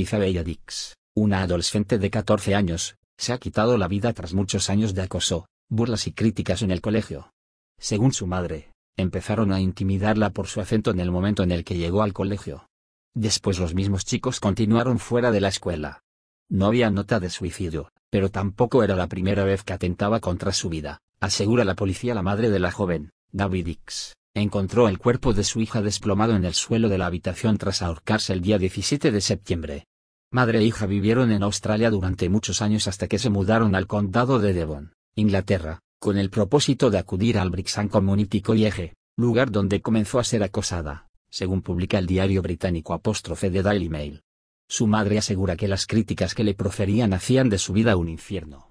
Isabella Dix, una adolescente de 14 años, se ha quitado la vida tras muchos años de acoso, burlas y críticas en el colegio. Según su madre, empezaron a intimidarla por su acento en el momento en el que llegó al colegio. Después los mismos chicos continuaron fuera de la escuela. No había nota de suicidio, pero tampoco era la primera vez que atentaba contra su vida, asegura la policía. La madre de la joven, David Dix, encontró el cuerpo de su hija desplomado en el suelo de la habitación tras ahorcarse el día 17 de septiembre. Madre e hija vivieron en Australia durante muchos años hasta que se mudaron al condado de Devon, Inglaterra, con el propósito de acudir al Brixham Community College, lugar donde comenzó a ser acosada, según publica el diario británico apóstrofe de Daily Mail. Su madre asegura que las críticas que le proferían hacían de su vida un infierno.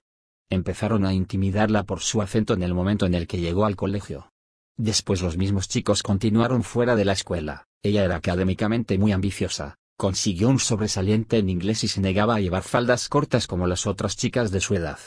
Empezaron a intimidarla por su acento en el momento en el que llegó al colegio. Después los mismos chicos continuaron fuera de la escuela, ella era académicamente muy ambiciosa, Consiguió un sobresaliente en inglés y se negaba a llevar faldas cortas como las otras chicas de su edad.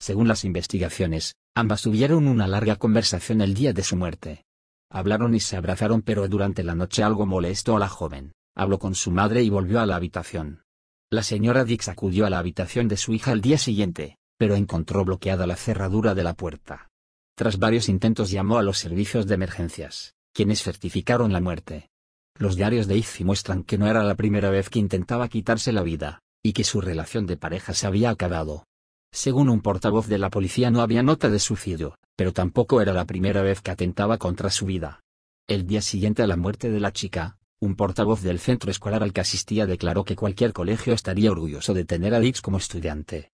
Según las investigaciones, ambas tuvieron una larga conversación el día de su muerte. Hablaron y se abrazaron pero durante la noche algo molestó a la joven, habló con su madre y volvió a la habitación. La señora Dix acudió a la habitación de su hija al día siguiente, pero encontró bloqueada la cerradura de la puerta. Tras varios intentos llamó a los servicios de emergencias, quienes certificaron la muerte. Los diarios de Izzy muestran que no era la primera vez que intentaba quitarse la vida, y que su relación de pareja se había acabado. Según un portavoz de la policía no había nota de suicidio, pero tampoco era la primera vez que atentaba contra su vida. El día siguiente a la muerte de la chica, un portavoz del centro escolar al que asistía declaró que cualquier colegio estaría orgulloso de tener a Dix como estudiante,